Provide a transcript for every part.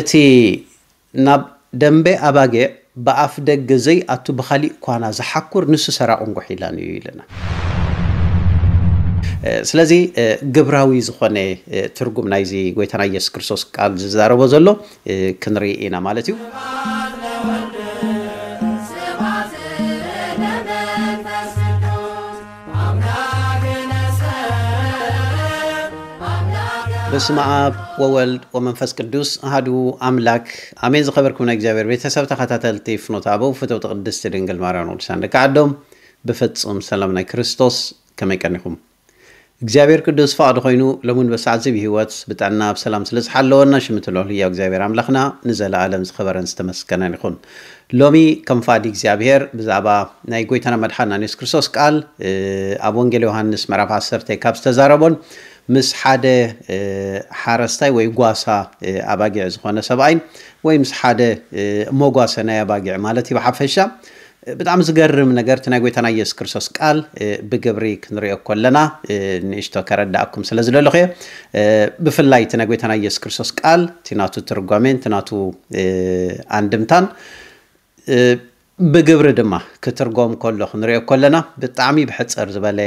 እቲ ናብ ደንበ ኣባጌ ብኣፍ ደገ ዘይ ኣቱ ብካሊእ ኳና ዝሓኩር ንሱ ሰራቁን ጉሒላን እዩ ኢለና ስለዚ ግብራዊ ዝኾነ ትርጉም ናይዚ ጎይታና የሱስ ክርስቶስ ቃል ዝዛረቦ ዘሎ ክንርኢ ኢና ማለት እዩ በስመ አብ ወወልድ ወመንፈስ ቅዱስ አህዱ አምላክ አሜን። ዝኸበርኩም ናይ እግዚኣብሔር ቤተሰብ ተኸታተልቲ ፍኖት ኣበው ፍትውቲ ቅድስቲ ድንግል ማርያም ቅዱሳን ደቂ ዓዶም ብፍፁም ሰላም ናይ ክርስቶስ ከመይ ቀኒኹም? እግዚኣብሔር ቅዱስ ፍቓዱ ኮይኑ ሎሙን በሰዓት ዝብ ሂወት ብጥዕና ብሰላም ስለ ዝሓለወና ሽምትለሉ ህያው እግዚኣብሔር ኣምላኽና ንዘለኣለም ዝኸበረን ዝተመስከነን ይኹን። ሎሚ ከም ፋዲ እግዚኣብሄር ብዛዕባ ናይ ጎይታና መድሓና ኢየሱስ ክርስቶስ ቃል ኣብ ወንጌል ዮሃንስ ምዕራፍ 10 ካብ ዝተዛረቦን ምስ ሓደ ሓረስታይ ወይ ጓሳ ኣባጊዕ ዝኾነ ሰብኣይ ወይ ምስ ሓደ መጓሰ ናይ ኣባጊዕ ማለት እዩ ብሓፈሻ ብጣዕሚ ዝገርም ነገር እቲ ናይ ጎይታና የሱስ ክርስቶስ ቃል ብግብሪ ክንሪኦ ከለና ንእሽቶ ከረዳእኩም ስለ ዝደለኹ እየ ብፍላይ እቲ ናይ ጎይታና የሱስ ክርስቶስ ቃል እቲ ናቱ ትርጓሜን እቲ ናቱ አንድምታን ብግብሪ ድማ ክትርጎም ከሎ ክንሪኦ ከለና ብጣዕሚ ብሕፅር ዝበለ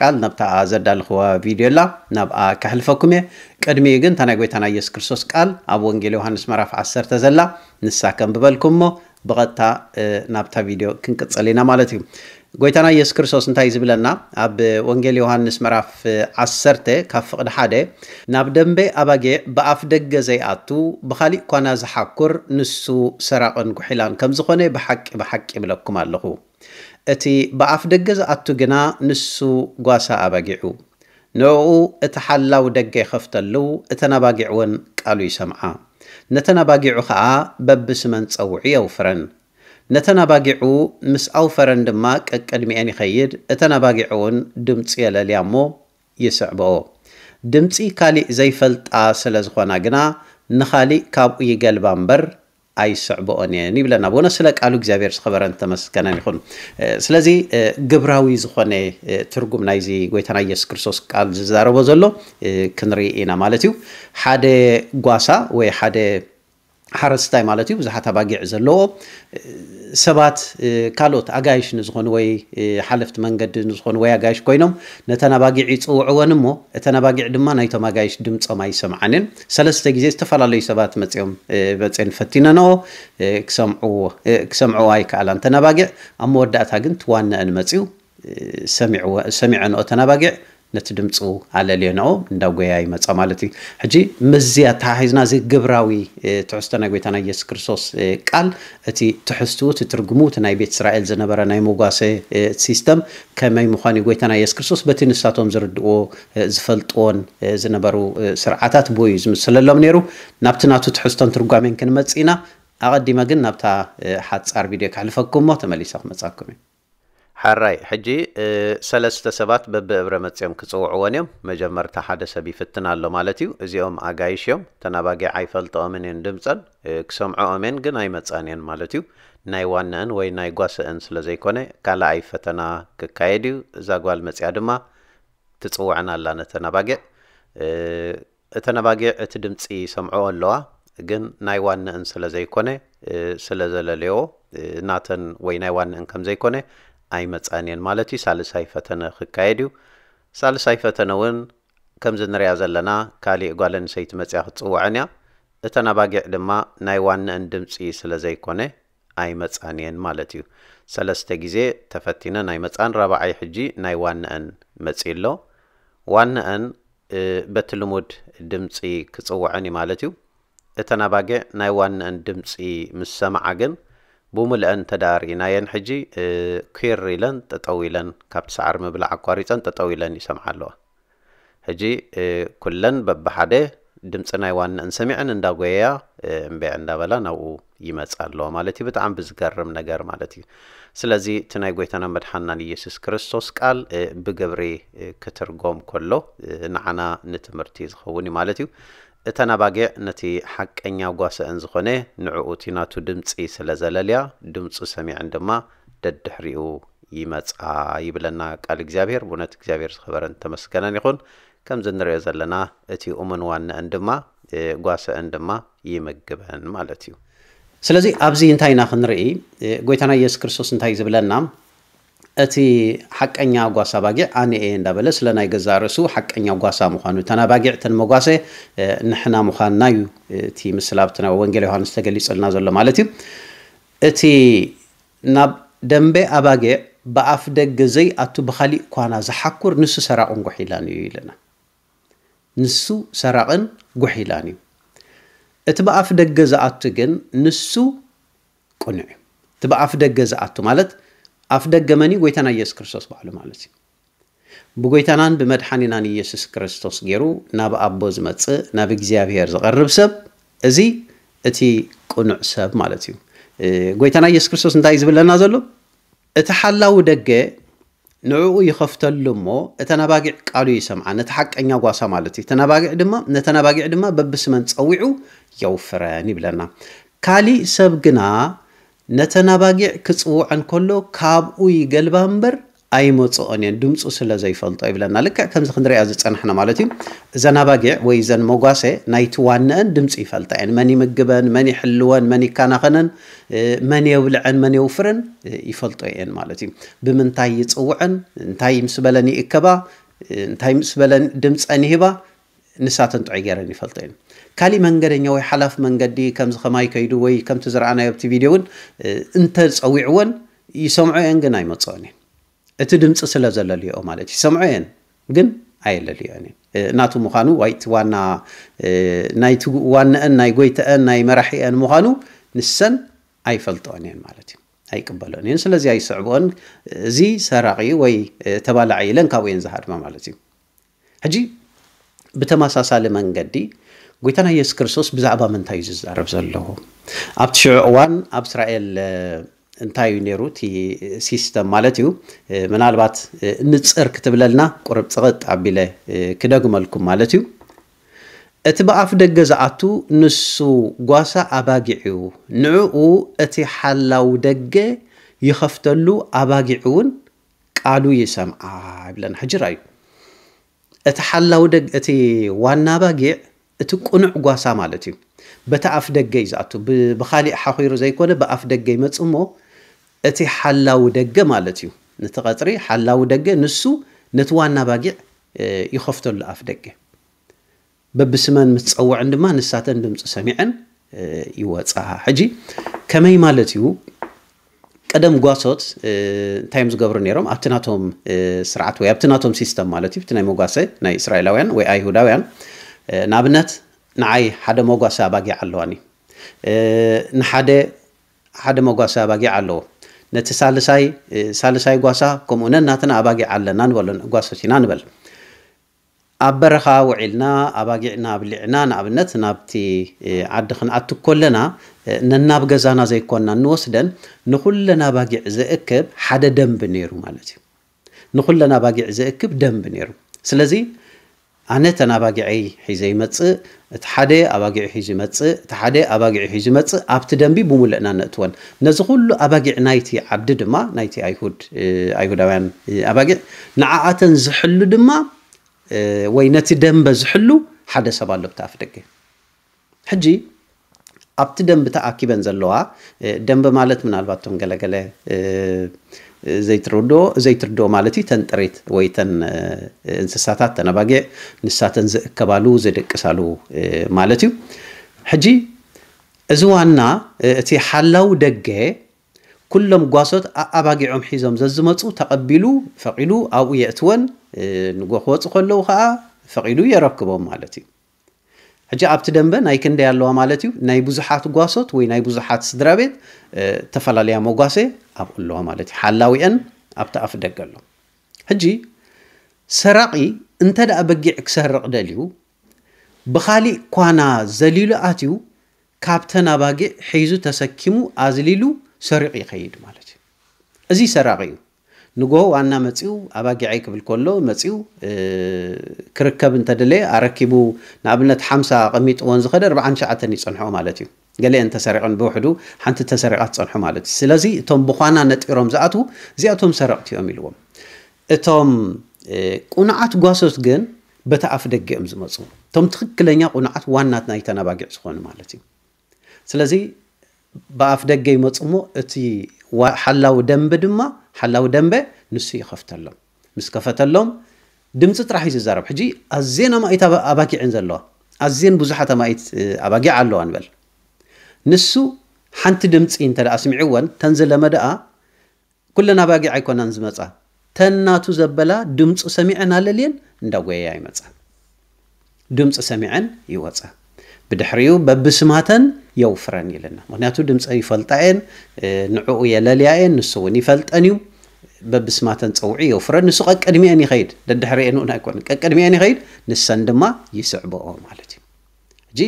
ቃል ናብታ ዘዳልኽዋ ቪድዮ ላ ናብኣ ካሕልፈኩም እየ ቅድሚ ግን እንታ ናይ ጎይታና ኢየሱስ ክርስቶስ ቃል ኣብ ወንጌል ዮሃንስ መራፍ 1ሰተ ዘላ ንሳ ከም ብበልኩም ሞ ብቐጥታ ናብታ ቪድዮ ክንቅፅል ኢና ማለት እዩ ጎይታና ኢየሱስ ክርስቶስ እንታይ ዝብለና ኣብ ወንጌል ዮሃንስ ምዕራፍ 10 ካብ ፍቕዲ ሓደ ናብ ደንቤ ኣባጌዕ ብኣፍ ደገ ዘይኣቱ ብኻሊእ ኳና ዝሓኩር ንሱ ሰራቕን ጉሒላን ከም ዝኾነ ብሓቂ ብሓቂ ይብለኩም ኣለኹ እቲ ብኣፍ ደገ ዝኣቱ ግና ንሱ ጓሳ ኣባጊዑ ንዕኡ እቲ ሓላው ደገ ይኸፍተሉ እተን ኣባጊዕ እውን ቃሉ ይሰምዓ ነተን ኣባጊዑ ከዓ በብስመን ፀውዑ የውፍረን ነተን ኣባጊዑ ምስ ኣውፈረን ድማ ቀቅድሚአን ይኸይድ እተን ኣባጊዑ እውን ድምፂ የለልያ እሞ ይስዕብኦ ድምፂ ካሊእ ዘይፈልጣ ስለ ዝኾና ግና ንኻሊእ ካብኡ ይገልባ እምበር ኣይስዕብኦን እየን ይብለና ብነ ስለ ቃሉ እግዚኣብሔር ዝኸበረን ተመስከነን ይኹን ስለዚ ግብራዊ ዝኾነ ትርጉም ናይዚ ጎይታና ኢየሱስ ክርስቶስ ቃል ዝዛረቦ ዘሎ ክንርኢ ኢና ማለት እዩ ሓደ ጓሳ ወይ ሓደ ሓረስታይ ማለት እዩ ብዙሓት ኣባጊዕ ዘለዎ ሰባት ካልኦት ኣጋይሽ ንዝኾኑ ወይ ሓለፍቲ መንገዲ ንዝኾኑ ወይ ኣጋይሽ ኮይኖም ነተን ኣባጊዕ ይፅውዕወን እሞ እተን ኣባጊዕ ድማ ናይቶም ኣጋይሽ ድምፆም ኣይሰምዓንን ሰለስተ ግዜ ዝተፈላለዩ ሰባት መፅኦም መፅን ፈቲነንኦ ክሰምዕዎ ኣይከኣላ እንተን ኣባጊዕ ኣብ መወዳእታ ግን ትዋነአን መፅኡ ሰሚዐንኦ ተን ኣባጊዕ ነቲ ድምፁ ኣለልዮ ንኦ እንዳጎያ መፃ ማለት እዩ ሕጂ መዝያ ተሓሒዝና እዚ ግብራዊ ትሕዝቶ ናይ ጎይታ ናይ የሱስ ክርስቶስ ቃል እቲ ትሕዝትኡ እቲ ትርጉሙ እቲ ናይ ቤት እስራኤል ዝነበረ ናይ መጓሰ ሲስተም ከመይ ምኳኑ ጎይታ ናይ የሱስ ክርስቶስ በቲ ንሳቶም ዝርድእዎ ዝፈልጥዎን ዝነበሩ ስርዓታት ቦዩ ዝምስለሎም ነይሩ ናብቲ ናቱ ትሕዝቶን ትርጓሜን ክንመፅ ኢና ኣቐዲመ ግን ናብታ ሓፃር ቪድዮ ካሕልፈኩም ሞ ተመሊሰ ክመፃኩም እዩ ሓራይ ሕጂ ሰለስተ ሰባት በብእብረ መፅኦም ክፅውዕዎን እዮም መጀመርታ ሓደ ሰብ ይፍትን ኣሎ ማለት እዩ እዚኦም ኣጋይሽ እዮም ተናባጊ ኣይፈልጠኦምን እየን ድምፀን ክሰምዖኦምን ግን ኣይመፃን እየን ማለት እዩ ናይ ዋናአን ወይ ናይ ጓስአን ስለ ዘይኮነ ካልኣይ ፈተና ክካየድ እዩ እዛ ጓል መፅያ ድማ ትፅውዕን ኣላ ነተናባጊዕ እተናባጊዕ እቲ ድምፂ ሰምዖ ኣለዋ ግን ናይ ዋንእን ስለ ዘይኮነ ስለ ዘለለዮ ናተን ወይ ናይ ዋንእን ከም ዘይኮነ ኣይመፀንን ማለት እዩ ሳልሳይ ፈተነ ክካየድ እዩ ሳልሳይ ፈተነ እውን ከምዚ ንሪያ ዘለና ካሊእ ጓል ኣንሰይቲ መፅያ ክትፅውዐን እያ እተን ኣባጊዕ ድማ ናይ ዋንአን ድምፂ ስለ ዘይኮነ ኣይመፃንየን ማለት እዩ ሰለስተ ግዜ ተፈቲነ ናይ መፃን ረብዓይ ሕጂ ናይ ዋንአን መፂ ኣሎ ዋንአን በቲ ልሙድ ድምፂ ክፅውዐን እዩ ማለት እዩ እተን ኣባጊዕ ናይ ዋንአን ድምፂ ምስ ሰማዓ ግን ብሙልአን ብምልአን ተዳሪእናየን ሕጂ ኩር ኢለን ጠጠው ኢለን ካብቲ ሰዕሪ ምብላዕ ኣቋሪፀን ጠጠው ኢለን ይሰምዓ ኣለዋ ሕጂ ኩለን በብሓደ ድምፂ ናይ ዋንአን ሰሚዐን እንዳጎየያ እምበ እንዳበላ ናብኡ ይመፅ ኣለዋ ማለት እዩ ብጣዕሚ ብዝገርም ነገር ማለት እዩ ስለዚ እቲ ናይ ጎይታና መድሓናን ኢየሱስ ክርስቶስ ቃል ብግብሪ ክትርጎም ከሎ ንዓና ንትምህርቲ ዝኸውን እዩ ማለት እዩ እታ ናባጊዕ ነቲ ሓቀኛ ጓሰአን ዝኾነ ንዕኡ እቲ ናቱ ድምፂ ስለ ዘለልያ ድምፁ ሰሚዐን ድማ ደድሕሪኡ ይመፃ ይብለና ቃል እግዚኣብሄር ብእውነት እግዚኣብሄር ዝኽበረን ተመስገነን ይኹን ከምዚ ንሪኦ ዘለና እቲ እሙን ዋንአን ድማ ጓሰአን ድማ ይምግበን ማለት እዩ ስለዚ ኣብዚ እንታይ ኢና ክንርኢ ጎይታና ኢየሱስ ክርስቶስ እንታይ ዝብለና እቲ ሓቀኛ ጓሳ ባጊዕ ኣነ እየ እንዳበለ ስለ ናይ ገዛ ርእሱ ሓቀኛ ጓሳ ምኳኑ እተና ተን መጓሴ ንሕና ምኳንና እዩ እቲ ምስላብቲ ናብ ወንጌል ዮሃንስ ተገሊፀልና ዘሎ ማለት እዩ እቲ ናብ ደንበ ኣባጊዕ ብኣፍ ደገ ዘይ ኣቱ ብካሊእ ኳና ዝሓኩር ንሱ ሰራቕን ጉሕ ኢላን እዩ ኢለና ንሱ ሰራቕን ጉሕ ኢላን እዩ እቲ ብኣፍ ደገ ዝኣቱ ግን ንሱ ቁኑዕ እዩ እቲ ብኣፍ ደገ ዝኣቱ ማለት ኣፍደገመኒ ጎይታና ኢየሱስ ክርስቶስ ባዕሉ ማለት እዩ ብጎይታናን ብመድሓኒናን ኢየሱስ ክርስቶስ ገይሩ ናብ ኣቦ ዝመፅእ ናብ እግዚኣብሄር ዝቐርብ ሰብ እዚ እቲ ቅኑዕ ሰብ ማለት እዩ ጎይታና ኢየሱስ ክርስቶስ እንታይ እዩ ዝብለና ዘሎ እቲ ሓላዊ ደገ ንዕኡ ይኸፍተሉ እሞ እተናባጊዕ ቃሉ ይሰምዓ ነቲ ሓቀኛ ጓሳ ማለት እዩ ተናባጊዕ ድማ ነተናባጊዕ ድማ በብስመን ፀዊዑ የውፍረን ይብለና ካሊእ ሰብ ግና ነተን ኣባጊዕ ክፅውዕ እንከሎ ካብኡ ይገልባ እምበር ኣይመፅኦን እየን ድምፁ ስለ ዘይፈልጦ ይብለና ልክዕ ከምዚ ክንሪኣ ዝፀናሕና ማለት እዩ እዘን ኣባጊዕ ወይ ዘን መጓሴ ናይቲ ዋነአን ድምፂ ይፈልጣ እየን መን ይምግበን መን ይሕልወን መን ይከናኸነን መን የብልዐን መን የውፍረን ይፈልጦ እየን ማለት እዩ ብምንታይ ይፅውዐን እንታይ ምስ በለን ይእከባ እንታይ ምስ በለን ድምፀን ይሂባ ንሳተን ጥዑይ ገይረን ይፈልጦ እየን ካሊእ መንገደኛ ወይ ሓላፍ መንገዲ ከምዚ ከማይ ከይዱ ወይ ከምቲ ዝረኣናዮ ኣብቲ ቪድዮ እውን እንተፀዊዕዎን ይሰምዖ እየን ግን ኣይመፅኦን እየን እቲ ድምፂ ስለ ዘለልዮ ማለት እዩ ይሰምዖ እየን ግን ኣየለልዮን እየን እናቱ ምዃኑ ዋይቲ ዋና ናይቲ ዋነአን ናይ ጎይተአን ናይ መራሒአን ምዃኑ ንሰን ኣይፈልጦን እየን ማለት እዩ ኣይቅበሎን እየን ስለዚ ኣይስዕብኦን እዚ ሰራቂ ወይ ተባላዒ ኢለን ካብኡ እየን ዝሃድማ ማለት እዩ ሕጂ ብተመሳሳሊ መንገዲ ጎይታና የሱስ ክርስቶስ ብዛዕባ ምንታይ እዩ ዝዛረብ ዘለዎ ኣብቲ ሽዑ እዋን ኣብ እስራኤል እንታይ እዩ ነይሩ እቲ ሲስተም ማለት እዩ ምናልባት ንፅር ክትብለልና ቁርብ ፅቕጥ ኣቢለ ክደግመልኩም ማለት እዩ እቲ ብኣፍ ደገ ዝኣቱ ንሱ ጓሳ ኣባጊዕ ኣባጊዕዩ ንዕኡ እቲ ሓላው ደገ ይኸፍተሉ ኣባጊዕ እውን ቃሉ ይሰምዓ ይብለና ሕጅራ እዩ እቲ ሓላው እቲ ዋና ኣባጊዕ እቲ ቁኑዕ ጓሳ ማለት እዩ በቲ ኣፍ ደገ እዩ ዝኣቱ ብካሊእ ሓኺሩ ዘይኮነ ብኣፍ ደገ ይመፅ ሞ እቲ ሓላዊ ደገ ማለት እዩ ነቲ ቀፅሪ ሓላዊ ደገ ንሱ ነቲ ዋና ባጊዕ ይኸፍተሉ ኣፍ ደገ በብስመን ምስ ፀውዕን ድማ ንሳተን ድምፂ ሰሚዐን ይወፃ ሕጂ ከመይ ማለት እዩ ቀደም ጓሶት እንታይ እዮም ዝገብሩ ነሮም ኣብቲ ናቶም ስርዓት ወይ ኣብቲ ናቶም ሲስተም ማለት እዩ ቲ ናይ መጓሰ ናይ እስራኤላውያን ወይ ኣይሁዳውያን ንኣብነት ንዓይ ሓደ መጓሳ ኣባጊዕ ኣለዋኒ ንሓደ ሓደ መጓሳ ኣባጊዕ ኣለዎ ነቲ ሳልሳይ ሳልሳይ ጓሳ ከምኡነ እናትና ኣባጊዕ ኣለና ንበሎ ጓሶት ኢና ንበል ኣብ በረኻ ውዒልና ኣባጊዕና ኣብሊዕና ንኣብነት ናብቲ ዓዲ ክንኣቱ ከለና ነናብ ገዛና ዘይኮንና ንወስደን ንኩለና ኣባጊዕ ዝእክብ ሓደ ደንብ ነይሩ ማለት እዩ ንኩለና ኣባጊዕ ዝእክብ ደንብ ነይሩ ስለዚ ኣነ ተን ኣባጊዐይ ሒዘ ይመፅእ እቲ ሓደ ኣባጊዕ ሒዙ ይመፅእ እቲ ሓደ ኣባጊዕ ሒዙ ይመፅእ ኣብቲ ደንቢ ብሙሉእና ነእትወን ነዚ ኩሉ ኣባጊዕ ናይቲ ዓዲ ድማ ናይቲ ኣይሁዳውያን ኣባጊዕ ንዓኣተን ዝሕሉ ድማ ወይ ነቲ ደንበ ዝሕሉ ሓደ ሰብ ኣሎ ብቲ ኣፍ ደገ ሕጂ ኣብቲ ደንቢ ተኣኪበን ዘለዋ ደንቢ ማለት ምናልባቶም ገለገለ ዘይትርዶ ዘይትርዶ ማለት እዩ ተን ጥሬት ወይ ተን እንስሳታት ተነባጊዕ ንሳተን ዝእከባሉ ዝደቅሳሉ ማለት እዩ ሕጂ እዚ ዋና እቲ ሓላው ደገ ኩሎም ጓሶት ኣባጊዖም ሒዞም ዘዝመፁ ተቐቢሉ ፈቂዱ ኣብኡ የእትወን ንጎ ክወፁ ከለዉ ከዓ ፈቂዱ የረክቦም ማለት እዩ ሕጂ ኣብቲ ደንበ ናይ ክንደይ ኣለዋ ማለት እዩ ናይ ብዙሓት ጓሶት ወይ ናይ ብዙሓት ስድራ ቤት ተፈላለያ መጓሴ ኣብ ኣለዋ ማለት እዩ ሓላዊአን ኣብቲ ኣፍ ደገ ኣሎ ሕጂ ሰራቂ እንተ ደኣ በጊዕ ክሰርቕ ደልዩ ብካሊእ ኳና ዘሊሉ ኣትዩ ካብተን ኣባጊዕ ሒዙ ተሰኪሙ ኣዝሊሉ ሰሪቕ ይኸይድ ማለት እዩ እዚ ሰራቂ እዩ ንጎ ዋና መፂኡ ኣባጊዐይ ክብል ከሎ መፂኡ ክርከብ እንተደለየ ኣረኪቡ ንኣብነት ሓምሳ ቐሚጥዎን ዝኸደ 49 ይፀንሖ ማለት እዩ ገለአን ተሰሪቐን ብውሕዱ ሓንቲ ተሰሪቓ ትፀንሑ ማለት እዩ ስለዚ እቶም ብኳና ነጢሮም ዝኣትዉ እዚኣቶም ሰረቕቲ እዮም ኢልዎም እቶም ቁንዓት ጓሶት ግን በታ ኣፍ ደጊኦም ዝመፁ እቶም ትኽክለኛ ቁንዓት ዋናት ናይተን ኣባጊዕ ዝኾኑ ማለት እዩ ስለዚ ብኣፍ ደገ ይመፁ ሞ እቲ ሓላዊ ደንቢ ድማ ሓላዊ ደንበ ንሱ ይኸፍተሎም ምስ ከፈተሎም ድምፂ ጥራሕ እዩ ዝዛረብ ሕጂ ኣዝየን ኣማኢት ኣባጊዕን ዘለዋ ኣዝን ብዙሓት ኣማኢት ኣባጊዕ ኣለዋ ንበል ንሱ ሓንቲ ድምፂ እንተ ደኣ ስምዒወን ተን ዘለመ ደኣ ኩለን ኣባጊዕ ኣይኮናን ዝመፃ ተናቱ ዘበላ ድምፂ ሰሚዐን ኣለልየን እንዳጎየያ ይመፀ ድምፂ ሰሚዐን ይወፀ بدحريو ببسماتن يوفرن يلنا مهنياتو دمص يفلطعن نعو يللياين نسون يفلطنيو ببسماتن صوعي يوفرن نسو قدمي اني خيد ددحرينو نا يكون قدمي اني خيد نسن دما يسعبو مالتي جي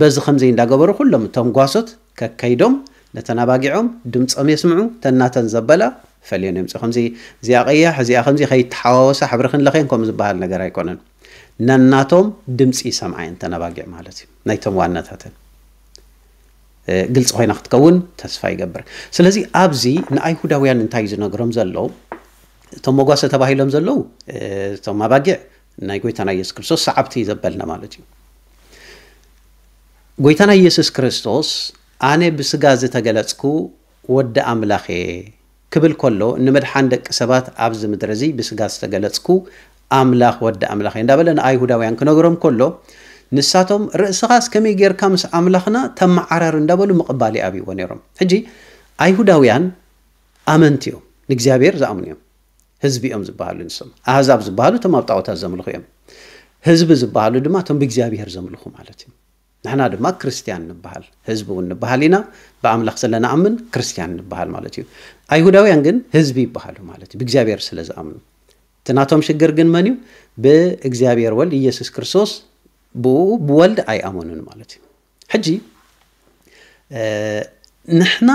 بز خمزي انداغبرو كلهم تنغواسوت ككيدوم نتناباغيعوم دمصم يسمعو تناتن زبلا فليون يمص خمزي زي اقيح زي خمزي خيد تحاوسه حبرخن لخين كم زبال نغير ايكونن ነናቶም ድምፂ ሰምዓይን ተነባጊዕ ማለት እዩ ናይቶም ዋናታተን ግልፂ ኮይና ክትከውን ተስፋ ይገብር ስለዚ ኣብዚ ንኣይሁዳውያን እንታይ እዩ ዝነግሮም ዘለዉ እቶም መጓሶ ተባሂሎም ዘለው እቶም ኣባጊዕ ናይ ጎይታና ኢየሱስ ክርስቶስ ሰዓብቲ ዘበልና ማለት እዩ ጎይታና ኢየሱስ ክርስቶስ ኣነ ብስጋ ዝተገለፅኩ ወዲ ኣምላኸ ክብል ከሎ ንመድሓን ደቂ ሰባት ኣብዚ ምድሪ እዚ ብስጋ ዝተገለፅኩ ኣምላኽ ወዲ ኣምላኽ እዩ እንዳበለና ኣይሁዳውያን ክነግሮም ከሎ ንሳቶም ርእስኻ እስከመይ ጌርካ ምስ ኣምላኽና ተመዓራር እንዳበሉ ምቕባል ይኣብይዎ ነይሮም ሕጂ ኣይሁዳውያን ኣመንቲ እዮም ንእግዚኣብሔር ዝኣምኑ እዮም ህዝቢ እዮም ዝበሃሉ ንሶም ኣህዛብ ዝበሃሉ እቶም ኣብ ጣዖታት ዘምልኹ እዮም ህዝቢ ዝበሃሉ ድማ እቶም ብእግዚኣብሄር ዘምልኹ ማለት እዩ ንሕና ድማ ክርስትያን ንበሃል ህዝቢ እውን ንበሃል ኢና ብኣምላኽ ስለንኣምን ክርስትያን ንበሃል ማለት እዩ ኣይሁዳውያን ግን ህዝቢ ይበሃሉ ማለት እዩ ብእግዚኣብሔር ስለ ዝኣምኑ ትናቶም ሽግር ግን መን እዩ ብእግዚኣብሔር ወልድ ኢየሱስ ክርስቶስ ብኡ ብወልድ ኣይኣመኑን ማለት እዩ ሕጂ ንሕና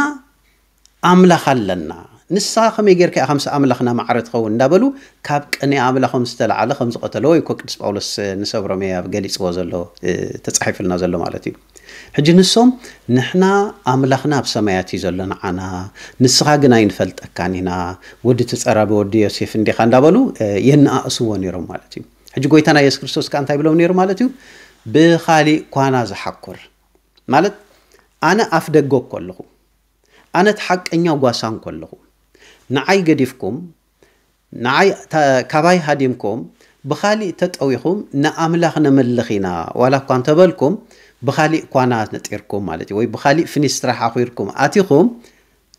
ኣምላኽ ኣለና ንሳ ከመይ ጌርካ ያ ምስ ኣምላኽና ማዕረ ትኸውን እንዳበሉ ካብ ቅኔ ኣምላኾም ዝተለዓለ ከም ወይ ኮ ቅዱስ ጳውሎስ ንሰብ ኣብ ገሊፅዎ ዘሎ ተፃሒፍልና ዘሎ ማለት እዩ ሕጂ ንሶም ንሕና ኣምላኽና ኣብ ሰማያት እዩ ዘሎ ንዓና ንስኻ ግን ኣይንፈልጠካን ኢና ወዲ ትፀረበ ወዲ ዮሴፍ እንዲኻ እንዳበሉ የነኣእስዎ ነይሮም ማለት እዩ ሕጂ ጎይታና የሱስ ክርስቶስ ከዓ እንታይ ብሎም ነይሩ ማለት እዩ ብካሊእ ኳና ዝሓኩር ማለት ኣነ ኣፍ ደጎ ከለኹ ኣነ ቲ ሓቀኛ ጓሳን ከለኹ ንዓይ ገዲፍኩም ንዓይ ካባይ ሃዲምኩም ብካሊእ ተጠዊኹም ንኣምላኽ ነመልኽ ኢና ዋላ እኳ እንተበልኩም ብካሊእ ኳና ነጢርኩም ማለት እዩ ወይ ብካሊእ ፍኒስ ስራሕ ኣኽርኩም ኣቲኹም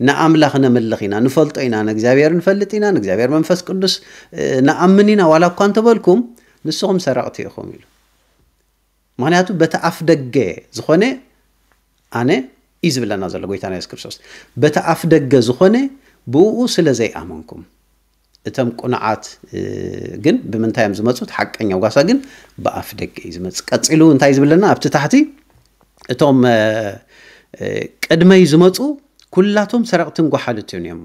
ንኣምላኽ ነመልኽ ኢና ንፈልጦ ኢና ንእግዚኣብሔር ንፈልጥ ኢና ንእግዚኣብሔር መንፈስ ቅዱስ ንኣምን ኢና ዋላ እኳ እንተበልኩም ንስኹም ሰረቕቲ ኢኹም ኢሉ ምክንያቱ በቲ ኣፍ ደገ ዝኾነ ኣነ እዩ ዝብለና ዘሎ ጎይታና የሱ ክርስቶስ በቲ ኣፍ ደገ ዝኾነ ብኡ ስለ ዘይኣመንኩም እቶም ቁንዓት ግን ብምንታይ እዮም ዝመፁት ሓቀኛ ጓሳ ግን ብኣፍ ደቂ እዩ ዝመፅ ቀፂሉ እንታይ ዝብለና ኣብቲ ታሕቲ እቶም ቅድመይ ዝመፁ ኩላቶም ሰረቕትን ጓሓልትን እዮም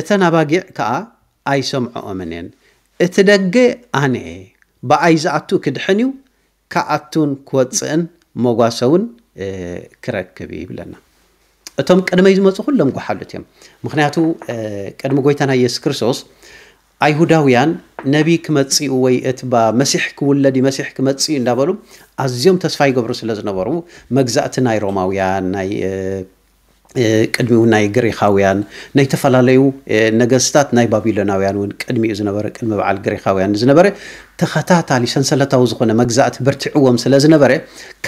እተን ኣባጊዕ ከዓ ኣይሰምዖኦምን እየን እቲ ደገ ኣነ ብኣይ ዝኣቱ ክድሕን እዩ ካኣቱን ክወፅእን መጓሰውን ክረክብ ይብለና እቶም ዩ ዝመፁ ኩሎም ጓሓሉት እዮም ምክንያቱ ቅድሚ ጎይታና የሱስ ክርስቶስ ኣይሁዳውያን ነቢ ክመፅኡ ወይ እቲ መሲሕ ክውለድ መሲሕ ክመፅኡ እንዳበሉ ኣዝዮም ተስፋ ይገብሩ ስለ ዝነበሩ መግዛእቲ ናይ ሮማውያን ናይ ቅድሚኡ ናይ ግሪኻውያን ናይ ዝተፈላለዩ ነገስታት ናይ ባቢሎናውያን እውን ቅድሚኡ ዝነበረ ቅድሚ በዓል ግሪኻውያን ዝነበረ ተኸታታሊ ሰንሰለታዊ ዝኾነ መግዛእቲ በርቲዕዎም ስለ ዝነበረ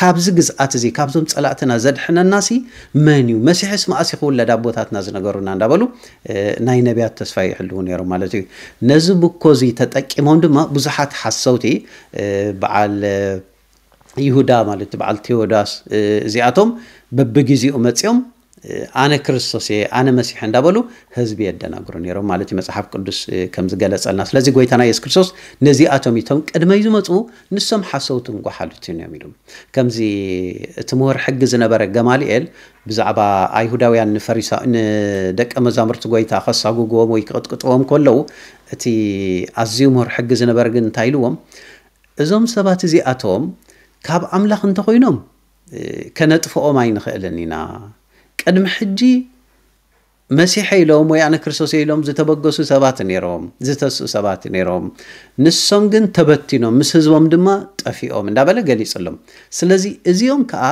ካብዚ ግዝኣት እዚ ካብዞም ፀላእትና ዘድሕነናሲ መን እዩ መሲሕስ ማእሲኹ ወለዳ ቦታትና ዝነገሩና እንዳበሉ ናይ ነቢያት ተስፋ ይሕልው ነይሮም ማለት እዩ ነዚ ብኮ እዚ ተጠቂሞም ድማ ብዙሓት ሓሰውቲ በዓል ይሁዳ ማለት በዓል ቴዎዳስ እዚኣቶም በቢግዚኡ መፅኦም ኣነ ክርስቶስ እየ ኣነ መሲሕ እንዳበሉ ህዝቢ የደናግሩ ነይሮም ማለት እዩ መፅሓፍ ቅዱስ ከም ዝገለፀልና ስለዚ ጎይታና የሱስ ክርስቶስ ነዚኣቶም ኢቶም ዩ ዝመፁ ንሶም ሓሰውትን ጓሓሉትን እዮም ኢሉ ከምዚ እቲ ምሁር ሕጊ ዝነበረ ገማልኤል ብዛዕባ ኣይሁዳውያን ንደቀ መዛምርቲ ጎይታ ከሳጉግዎም ወይ ክቅጥቅጥዎም ከለዉ እቲ ኣዝዩ ምሁር ሕጊ ዝነበረ ግን እንታይ ኢልዎም እዞም ሰባት እዚኣቶም ካብ ኣምላኽ እንተኮይኖም ከነጥፍኦም ኣይንኽእልን ኢና ቅድሚ ሕጂ መሲሐ ኢሎም ወይ ኣነ ክርስቶስ ኢሎም ዝተበገሱ ሰባት ነይሮም ዝተስኡ ሰባት ነይሮም ንሶም ግን ተበቲኖም ምስ ህዝቦም ድማ ጠፊኦም እንዳበለ ገሊፅሎም ስለዚ እዚኦም ከዓ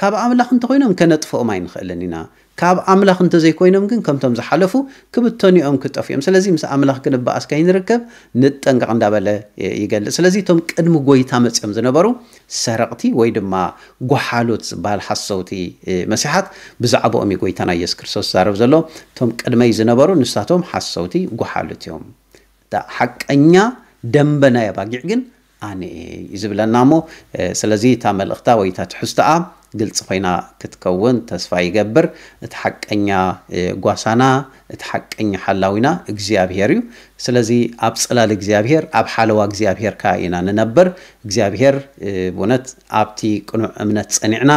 ካብ ኣምላኽ እንተኮይኖም ከነጥፍኦም ኣይንክእልን ኢና ካብ ኣምላኽ እንተዘይኮይኖም ግን ከምቶም ዝሓለፉ ክብተኒኦም ክጠፍ እዮም ስለዚ ምስ ኣምላኽ ክንበኣስ ከይንርከብ ንጠንቀቕ እንዳበለ ይገልፅ ስለዚ እቶም ቅድሚ ጎይታ መፅኦም ዝነበሩ ሰረቕቲ ወይ ድማ ጓሓሎት ዝበሃል ሓሰውቲ መሲሓት ብዛዕባኦም እዩ ናይ ኢየሱስ ክርስቶስ ዛረብ ዘሎ እቶም ቅድመይ ዝነበሩ ንሳቶም ሓሰውቲ ጓሓሎት እዮም ሓቀኛ ደንበናይ ኣባጊዕ ግን ኣነ እዩ ዝብለና ሞ ስለዚ እታ መልእኽታ ወይታ እታ ትሕዝቶኣ ግልፂ ኮይና ክትከውን ተስፋ ይገብር እቲ ሓቀኛ ጓሳና እቲ ሓቀኛ ሓላዊና እግዚኣብሄር እዩ ስለዚ ኣብ ፅላል እግዚኣብሄር ኣብ ሓለዋ እግዚኣብሄር ከዓ ኢና ንነብር እግዚኣብሄር ብእውነት ኣብቲ ቅኑዕ እምነት ፀኒዕና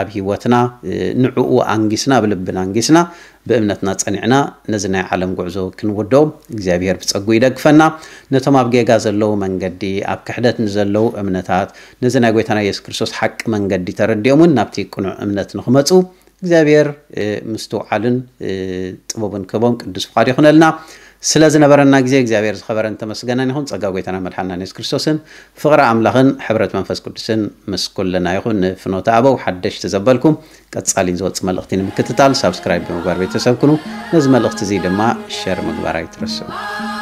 ኣብ ሂወትና ንዕኡ ኣንጊስና ብልብና ኣንጊስና ብእምነትና ፀኒዕና ነዚ ናይ ዓለም ጉዕዞ ክንውደው እግዚኣብሄር ብፀጉ ይደግፈና ነቶም ኣብ ጌጋ ዘለው መንገዲ ኣብ ክሕደት ንዘለው እምነታት ነዚ ናይ ጎይታና የሱስ ክርስቶስ ሓቂ መንገዲ ተረዲኦም ተረዲኦምን ናብቲ ቅኑዕ እምነት ንክመፁ እግዚኣብሔር ምስትውዓልን ጥበቡን ክቦም ቅዱስ ፍቓድ ይኹነልና ስለ ዝነበረና ግዜ እግዚኣብሔር ዝኸበረን ተመስገናን ይኹን ፀጋ ጎይታና መድሓና የሱስ ክርስቶስን ፍቕሪ ኣምላኽን ሕብረት መንፈስ ቅዱስን ምስ ኩልና ይኹን ንፍኖተ ኣበው ሓደሽቲ ዘበልኩም ቀጻሊ ዝወፅእ መልእኽቲ ንምክትታል ሳብስክራይብ ብምግባር ቤተሰብ ኩኑ ነዚ መልእኽቲ እዚ ድማ ሸር ምግባር ኣይትርስዑ